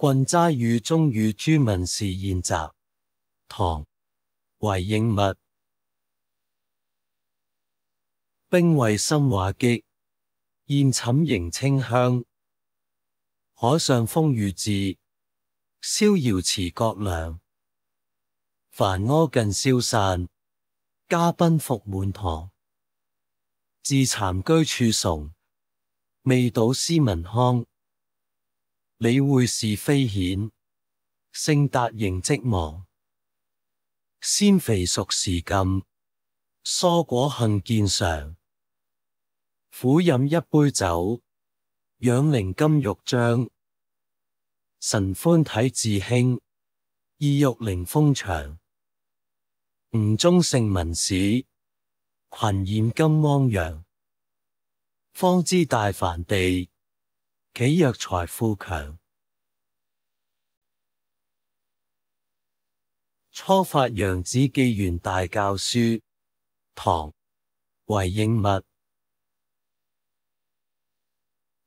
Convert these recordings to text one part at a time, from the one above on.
郡斋雨中与诸文士宴集。唐·韦应物。兵帷深华壁，宴寝迎清香。海上风雨至，逍遥瓷各凉。烦疴尽消散，家宾复满堂。自惭居处崇，未睹斯文康。理会是非显，性达形即忘。先肥熟时禁，蔬果恨见常。苦饮一杯酒，养灵金玉章。神欢体自轻，意欲凌风翔。吴中盛文史，群贤今汪洋。方知大凡地。起弱财富强，初发阳子寄元大教书，唐，韦应物。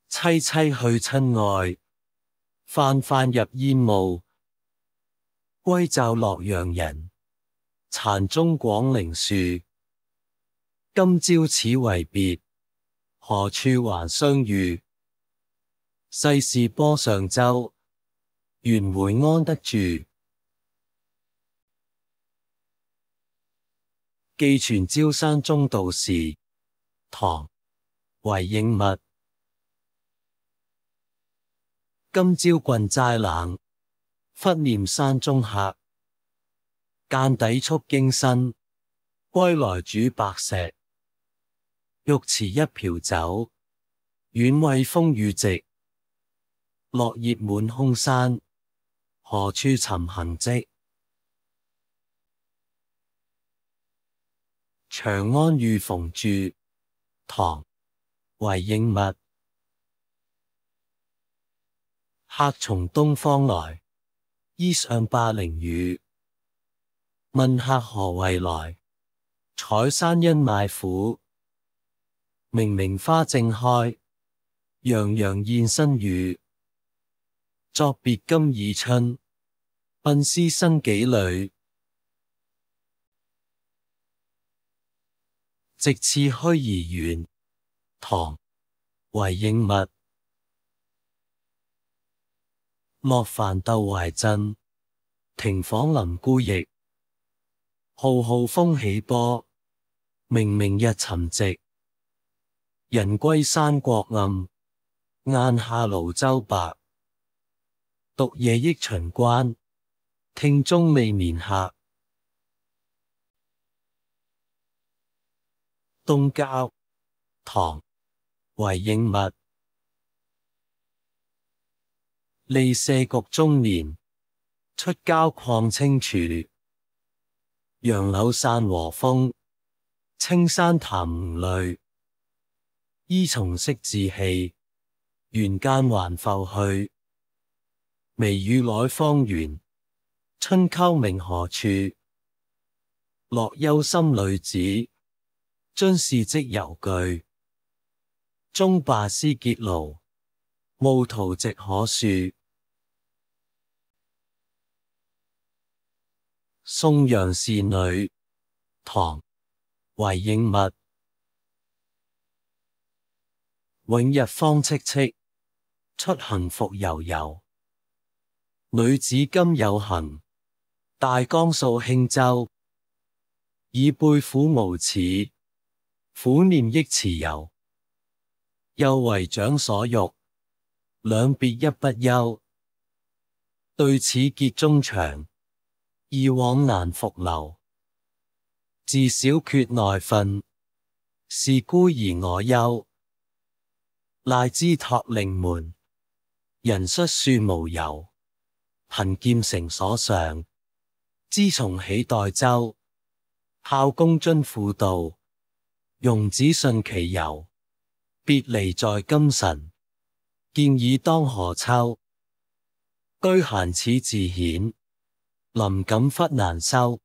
凄凄去亲爱，泛泛入烟雾。归棹洛阳人，残钟广陵树。今朝此为别，何处还相遇？世事波上舟，原回安得住？寄存招山中道士，唐，韦应物。今朝郡斋冷，忽念山中客，涧底束惊身，归来煮白石。玉池一瓢酒，远为风雨直。落叶满空山，何处寻痕迹？长安遇冯住，唐·韦应物。客从东方来，衣上霸陵雨。问客何为来？采山因卖斧。明明花正开，洋洋燕新雨。作别今已春，鬓思生几缕。直似虚而圆，唐韦应物。莫凡斗怀真，庭房临孤叶。浩浩风起波，明明日沉寂。人归山国暗，雁下庐州白。独夜忆秦关，听钟未眠客。东郊，唐，韦应物。利社局中年，出郊旷清趣。杨柳散和风，青山潭无虑。依丛识志气，缘间还浮去。微雨霭芳圆，春沟鸣何处？落幽心女子将事迹犹惧。终罢思结庐，墓途直可恕。宋阳侍女，唐·韦应物。永日芳戚戚，出行复悠悠。女子今有行，大江溯庆州。以背父无耻，苦念忆慈友。又为长所欲，两别一不忧。对此结中肠，以往难复留。自小缺内训，是孤儿我忧。赖之托令门，人失算无由。凭剑城所上，兹从起代州，孝公尊父道，容子信其友。别离在今晨，见尔当何秋？居闲此自显，临感忽难收。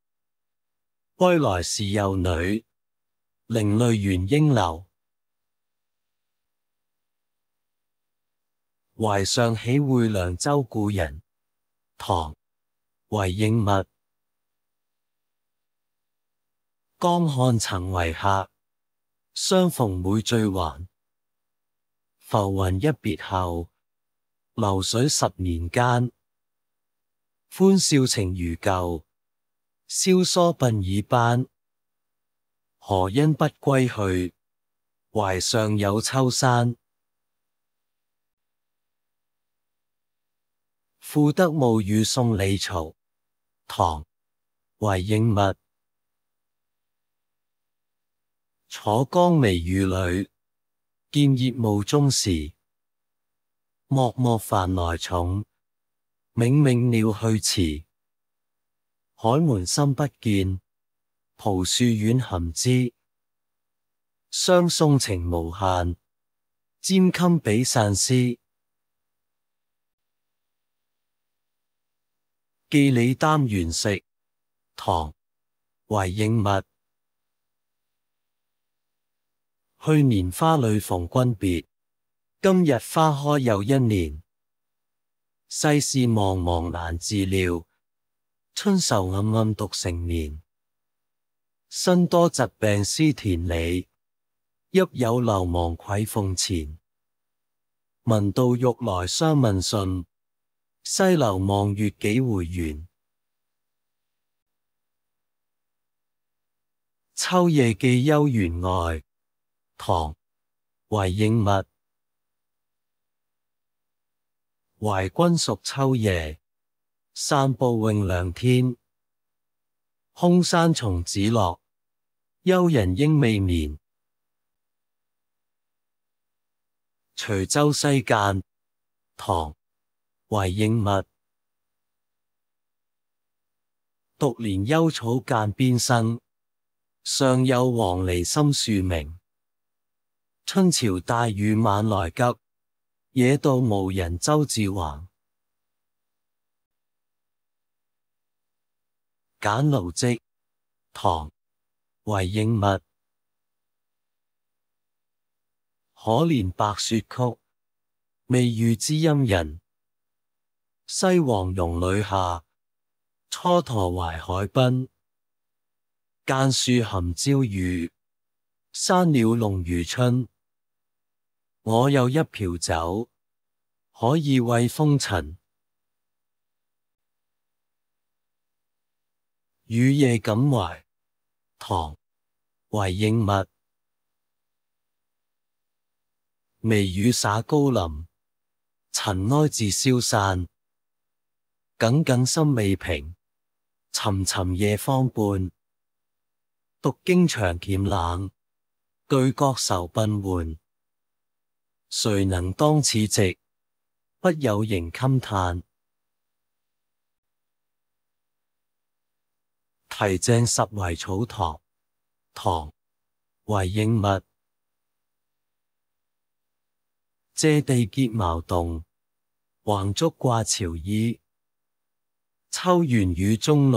归来是幼女，零泪缘应留。怀上岂会凉州故人？唐韦应物，江汉曾为客，相逢每醉还。浮云一别后，流水十年间。欢笑情如旧，萧疏鬓已斑。何因不归去？淮上有秋山。富得暮雨送李曹，唐，韦应物。楚江微雨里，建叶暮中时。漠漠帆来重，冥冥鸟去迟。海门深不见，蒲树远含枝。相送情无限，沾襟比散丝。寄李担原食，唐怀应物。去年花里逢君别，今日花开又一年。世事茫茫难自料，春愁暗暗独成眠。身多疾病思田里，邑有流亡愧奉前。闻道欲来相问讯。西楼望月几回圆，秋夜寄幽园外。唐，韦应物。怀君属秋夜，散步咏凉天。空山松子落，幽人应未眠。徐州西涧，唐。为应物。独怜幽草涧边生，上有黄鹂深树鸣。春潮带雨晚来急，野渡无人舟自横。简卢绩，唐，为应物。可怜白雪曲，未遇知音人。西王戎女下，蹉跎淮海滨。间树含朝雨，山鸟哢如春。我有一瓢酒，可以慰风尘。雨夜感怀，唐·韦应物。微雨洒高林，尘埃自消散。耿耿心未平，沉沉夜方半。独经长剑冷，巨角愁鬓满。谁能当此夕？不有形襟叹。提正十围草堂，堂为应物。借地结茅洞，横竹挂朝衣。秋原与中绿，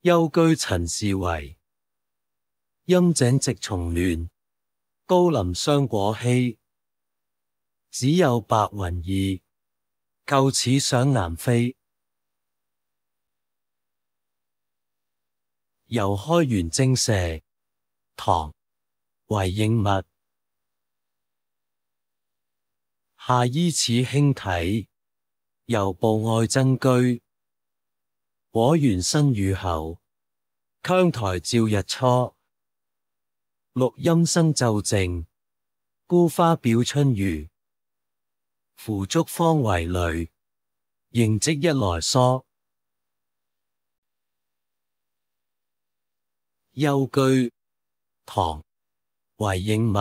幽居陈氏围。阴井直丛乱，高林双果稀。只有白云意，旧此想南飞。游开元精舍，唐，韦应物。夏衣此轻体，游步爱真居。果园新雨后，羌台照日初。绿阴生昼静，孤花表春如。扶竹方为侣，迎阶一来疏。幽居，唐·为应物。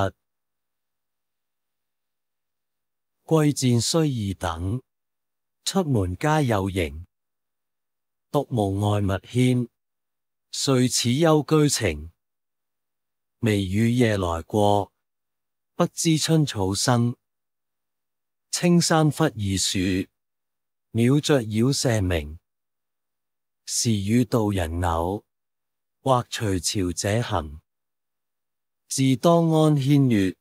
贵贱虽异等，出门皆有营。独无爱物牵，遂此幽居情。微雨夜来过，不知春草生。青山忽移树，鸟雀绕舍鸣。时与道人偶，或随潮者行。自当安轩月，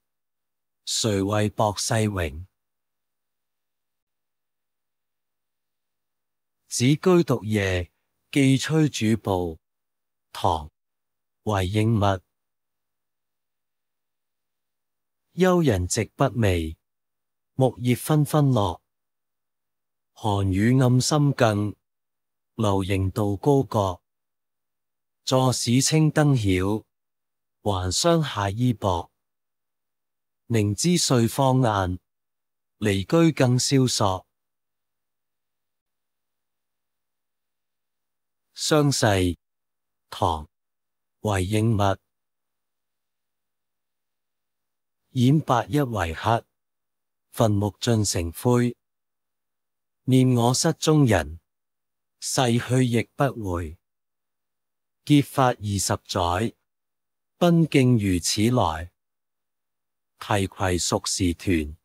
谁为博世荣？子居独夜，寄吹主簿。唐·韦应物。幽人直不寐，木叶纷纷落。寒雨暗深更，流萤渡高阁。坐使青灯晓，还双下衣薄。宁知岁方晏，离居更萧索。相逝，唐，韦应物。掩白一为黑，坟墓尽成灰。念我失踪人，逝去亦不回。结发二十载，奔径如此来。提携属时团，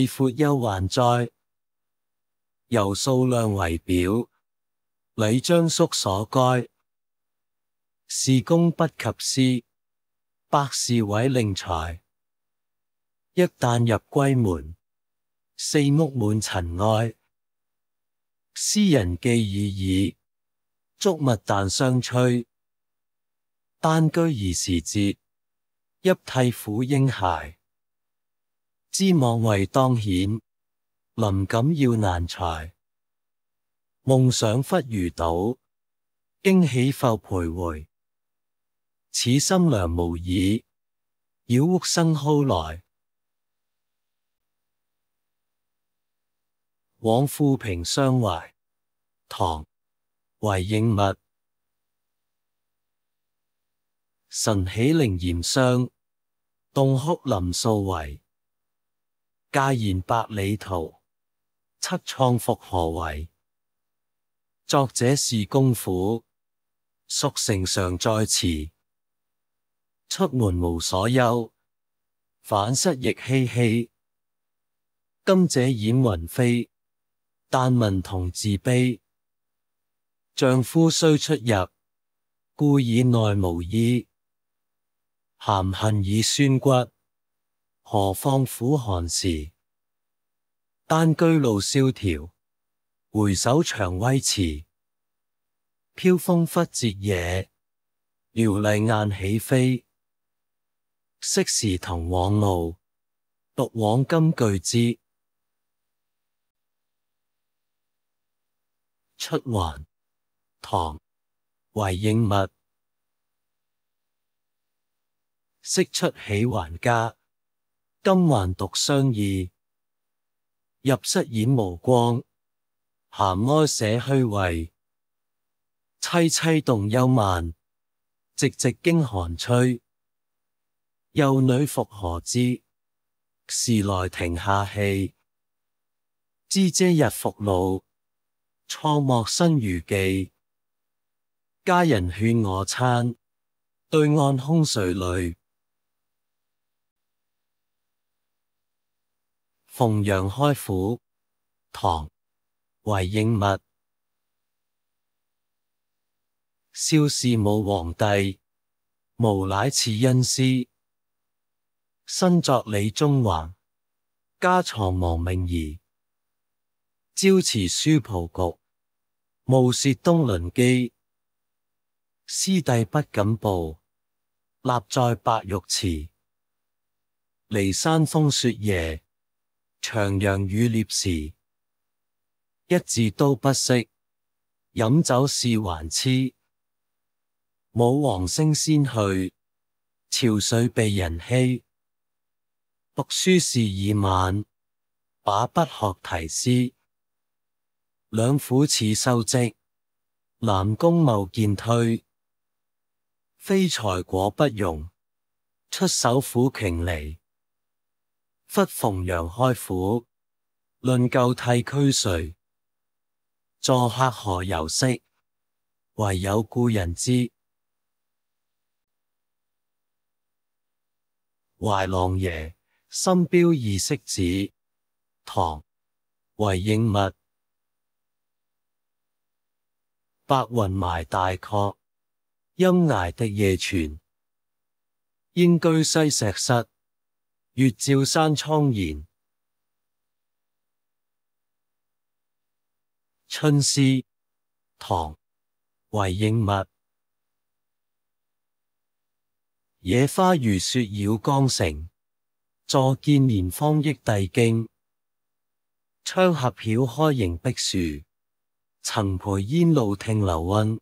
契阔犹还哉。由数量为表。李章叔所该，事功不及私，百事委令才。一旦入闺门，四屋满尘埃。斯人既已矣，竹物但相催。单居而时节，泣涕苦婴孩。知望为当显，临感要难才。梦想忽如豆，惊喜浮徘徊。此心良无已，扰屋生蒿莱。往复平相怀。唐·韦应物。晨起凌严霜，洞哭林数围。家言百里途，七创复何为？作者是功夫，俗性常在辞。出门无所忧，反失亦嬉嘻。今者掩云飞，但闻同自卑。丈夫虽出入，故以内无依。含恨以酸骨，何况苦寒时？单居路萧条。回首长威迟，飘风忽折叶。摇丽雁起飞，昔时同往路。独往今俱知。出还，唐，韦应物。昔出喜还家，今还独相忆。入室掩无光。寒哀舍虚位，凄凄动幽慢，寂寂惊寒吹，幼女复何知？时来停下气。知嗟日复老，怆莫深如寄，家人劝我餐。对岸空垂泪，凤阳开府唐。为应物，萧氏武皇帝，无乃赐恩师？身作李中环，家藏王命仪。朝辞书圃局，暮侍东邻机。师弟不敢步，立在白玉池。离山风雪夜，长杨雨猎时。一字都不识，饮酒是还痴，武王升先去，潮水被人欺。读书是已晚，把不学题诗，两苦似修积，南宫谋见退。非才果不容，出手苦擎离，忽逢羊开府，论旧替驱谁？坐客何由色，唯有故人知。怀浪爷深标二色子。唐，韦应物。白云埋大壑，阴崖滴夜泉。烟居西石室，月照山苍然。春思，唐·韦应物。野花如雪绕江城，坐见莲芳忆帝京。窗合晓开迎碧树，曾陪烟露听流莺。